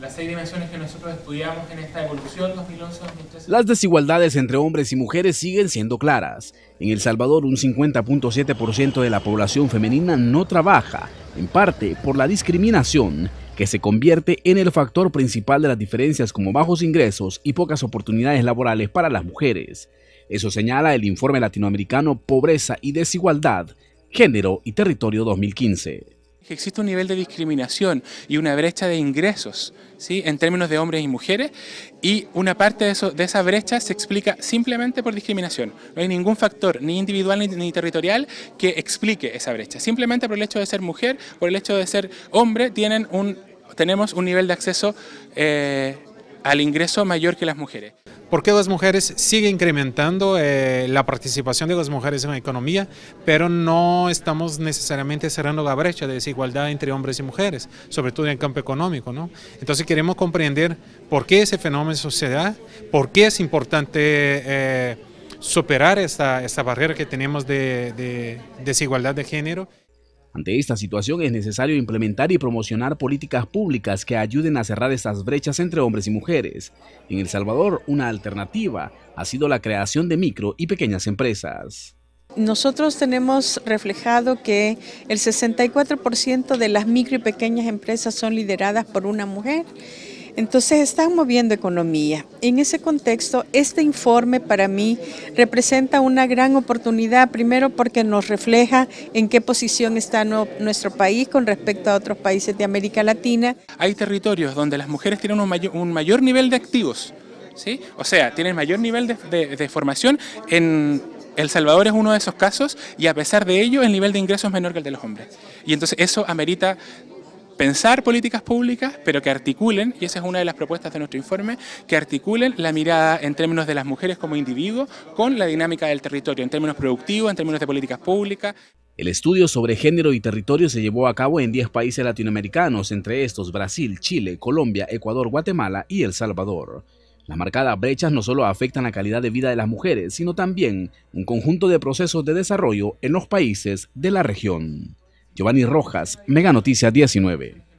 las dimensiones que nosotros estudiamos en esta evolución Las desigualdades entre hombres y mujeres siguen siendo claras. En El Salvador, un 50.7% de la población femenina no trabaja, en parte por la discriminación que se convierte en el factor principal de las diferencias como bajos ingresos y pocas oportunidades laborales para las mujeres. Eso señala el informe latinoamericano Pobreza y Desigualdad, Género y Territorio 2015. Existe un nivel de discriminación y una brecha de ingresos ¿sí? en términos de hombres y mujeres y una parte de, eso, de esa brecha se explica simplemente por discriminación. No hay ningún factor, ni individual ni, territorial, que explique esa brecha. Simplemente por el hecho de ser mujer, por el hecho de ser hombre, tienen un, tenemos un nivel de acceso eh, al ingreso mayor que las mujeres. ¿Por qué las mujeres sigue incrementando eh, la participación de las mujeres en la economía, pero no estamos necesariamente cerrando la brecha de desigualdad entre hombres y mujeres, sobre todo en el campo económico? ¿no? Entonces queremos comprender por qué ese fenómeno se sociedad, por qué es importante eh, superar esta, esta, barrera que tenemos de, de desigualdad de género. Ante esta situación es necesario implementar y promocionar políticas públicas que ayuden a cerrar estas brechas entre hombres y mujeres. En El Salvador, una alternativa ha sido la creación de micro y pequeñas empresas. Nosotros tenemos reflejado que el 64% de las micro y pequeñas empresas son lideradas por una mujer entonces están moviendo economía. En ese contexto, este informe para mí representa una gran oportunidad, primero porque nos refleja en qué posición está nuestro país con respecto a otros países de América Latina. Hay territorios donde las mujeres tienen un mayor, nivel de activos, ¿sí? o sea, tienen mayor nivel de, formación en el Salvador es uno de esos casos y a pesar de ello el nivel de ingresos es menor que el de los hombres. Y entonces eso amerita pensar políticas públicas, pero que articulen, y esa es una de las propuestas de nuestro informe, que articulen la mirada en términos de las mujeres como individuos con la dinámica del territorio, en términos productivos, en términos de políticas públicas. El estudio sobre género y territorio se llevó a cabo en 10 países latinoamericanos, entre estos Brasil, Chile, Colombia, Ecuador, Guatemala y El Salvador. Las marcadas brechas no solo afectan la calidad de vida de las mujeres, sino también un conjunto de procesos de desarrollo en los países de la región. Giovanni Rojas, Mega Noticias 19.